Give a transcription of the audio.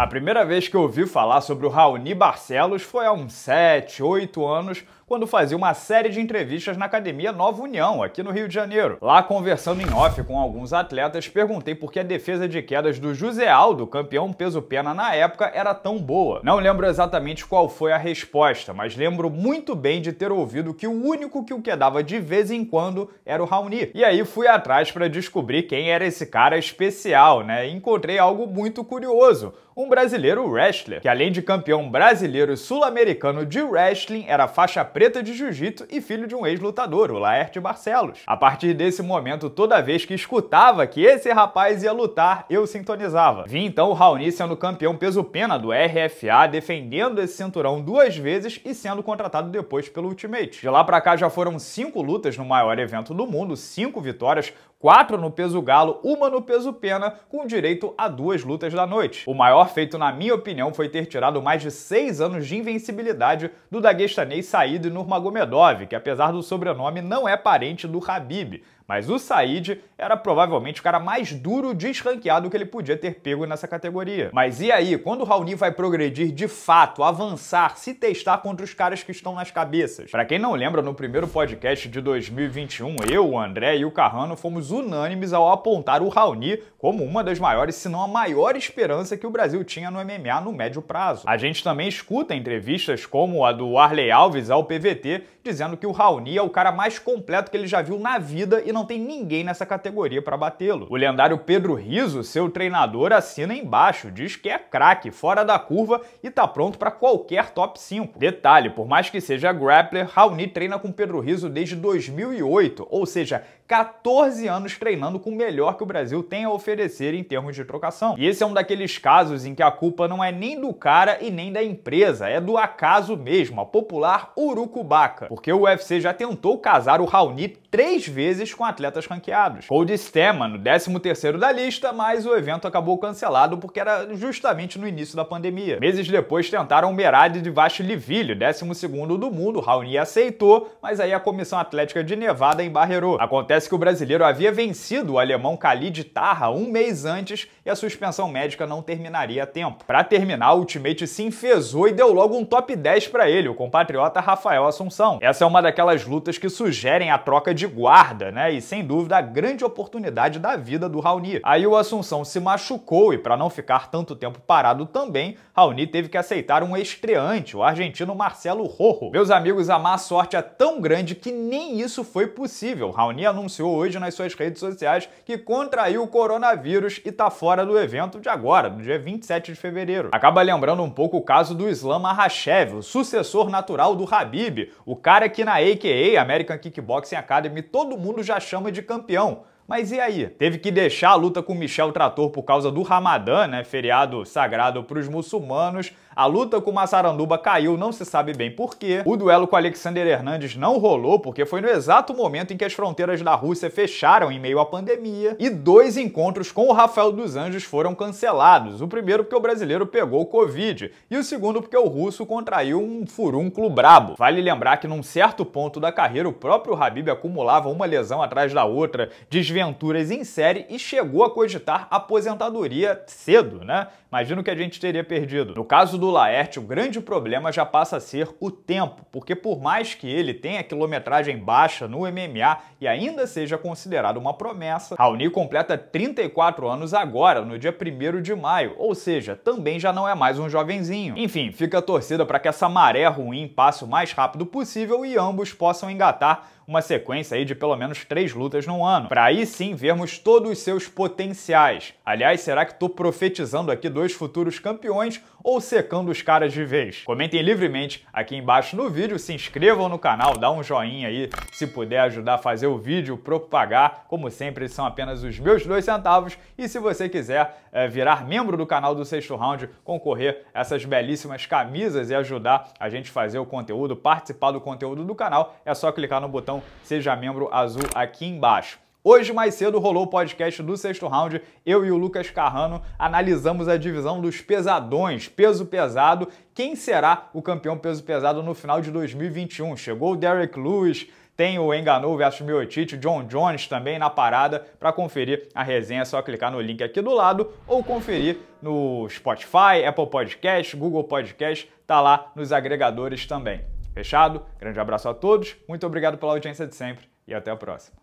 A primeira vez que eu ouvi falar sobre o Raoni Barcelos foi há uns 7, 8 anos, quando fazia uma série de entrevistas na Academia Nova União, aqui no Rio de Janeiro. Lá, conversando em off com alguns atletas, perguntei por que a defesa de quedas do José Aldo, campeão peso-pena na época, era tão boa. Não lembro exatamente qual foi a resposta, mas lembro muito bem de ter ouvido que o único que o quedava de vez em quando era o Raoni. E aí fui atrás para descobrir quem era esse cara especial, né? E encontrei algo muito curioso um brasileiro wrestler, que além de campeão brasileiro e sul-americano de wrestling, era faixa preta preta de jiu-jitsu e filho de um ex-lutador, o Laerte Barcelos. A partir desse momento, toda vez que escutava que esse rapaz ia lutar, eu sintonizava. Vi então o Raoni sendo campeão peso-pena do RFA, defendendo esse cinturão duas vezes e sendo contratado depois pelo Ultimate. De lá pra cá já foram cinco lutas no maior evento do mundo, cinco vitórias, quatro no peso galo, uma no peso pena, com direito a duas lutas da noite. O maior feito, na minha opinião, foi ter tirado mais de seis anos de invencibilidade do daguestanês Said Nurmagomedov, que apesar do sobrenome não é parente do Habib, mas o Said era provavelmente o cara mais duro desranqueado que ele podia ter pego nessa categoria. Mas e aí, quando o Raoni vai progredir de fato, avançar, se testar contra os caras que estão nas cabeças? Para quem não lembra, no primeiro podcast de 2021, eu, o André e o Carrano fomos unânimes ao apontar o Raoni como uma das maiores, se não a maior esperança que o Brasil tinha no MMA no médio prazo. A gente também escuta entrevistas como a do Arley Alves ao PVT, dizendo que o Raoni é o cara mais completo que ele já viu na vida e não não tem ninguém nessa categoria para batê-lo. O lendário Pedro Riso, seu treinador, assina embaixo, diz que é craque, fora da curva e tá pronto para qualquer top 5. Detalhe, por mais que seja grappler, Raoni treina com Pedro Riso desde 2008, ou seja, 14 anos treinando com o melhor que o Brasil tem a oferecer em termos de trocação. E esse é um daqueles casos em que a culpa não é nem do cara e nem da empresa, é do acaso mesmo, a popular urucubaca. Porque o UFC já tentou casar o Raoni três vezes com atletas ranqueados. Cody Stemma no 13º da lista, mas o evento acabou cancelado porque era justamente no início da pandemia. Meses depois tentaram o de Vachliville, 12º do mundo, Raoni aceitou, mas aí a Comissão Atlética de Nevada embarreirou. Acontece Parece que o brasileiro havia vencido o alemão Khalid Tarra um mês antes e a suspensão médica não terminaria a tempo. Para terminar, o Ultimate se enfesou e deu logo um top 10 para ele, o compatriota Rafael Assunção. Essa é uma daquelas lutas que sugerem a troca de guarda, né? E sem dúvida a grande oportunidade da vida do Raoni. Aí o Assunção se machucou e para não ficar tanto tempo parado também, Raoni teve que aceitar um estreante, o argentino Marcelo Rojo. Meus amigos, a má sorte é tão grande que nem isso foi possível. Raoni anunciou anunciou hoje nas suas redes sociais que contraiu o coronavírus e está fora do evento de agora, do dia 27 de fevereiro. Acaba lembrando um pouco o caso do Islam Makhachev, o sucessor natural do Habib, o cara que na AKA, American Kickboxing Academy, todo mundo já chama de campeão, mas e aí? Teve que deixar a luta com Michel Trator por causa do Ramadã, né, feriado sagrado para os muçulmanos. A luta com Massaranduba caiu, não se sabe bem porquê. O duelo com Alexander Hernandes não rolou porque foi no exato momento em que as fronteiras da Rússia fecharam em meio à pandemia. E dois encontros com o Rafael dos Anjos foram cancelados. O primeiro porque o brasileiro pegou o Covid e o segundo porque o russo contraiu um furúnculo brabo. Vale lembrar que num certo ponto da carreira o próprio Habib acumulava uma lesão atrás da outra, desviando aventuras em série e chegou a cogitar aposentadoria cedo, né? Imagino que a gente teria perdido. No caso do Laerte, o grande problema já passa a ser o tempo, porque por mais que ele tenha quilometragem baixa no MMA e ainda seja considerado uma promessa, Raoni completa 34 anos agora, no dia 1 de maio, ou seja, também já não é mais um jovenzinho. Enfim, fica a torcida para que essa maré ruim passe o mais rápido possível e ambos possam engatar uma sequência aí de pelo menos três lutas no ano, para aí sim vermos todos os seus potenciais. Aliás, será que estou profetizando aqui dois futuros campeões ou secando os caras de vez? Comentem livremente aqui embaixo no vídeo, se inscrevam no canal, dá um joinha aí se puder ajudar a fazer o vídeo propagar. Como sempre, são apenas os meus dois centavos. E se você quiser é, virar membro do canal do Sexto Round, concorrer a essas belíssimas camisas e ajudar a gente fazer o conteúdo, participar do conteúdo do canal, é só clicar no botão Seja Membro Azul aqui embaixo. Hoje, mais cedo, rolou o podcast do sexto round. Eu e o Lucas Carrano analisamos a divisão dos pesadões, peso pesado. Quem será o campeão peso pesado no final de 2021? Chegou o Derek Lewis, tem o Enganou versus Miotite, John Jones também na parada. Para conferir a resenha é só clicar no link aqui do lado ou conferir no Spotify, Apple Podcast, Google Podcast, tá lá nos agregadores também. Fechado? Grande abraço a todos, muito obrigado pela audiência de sempre e até a próxima.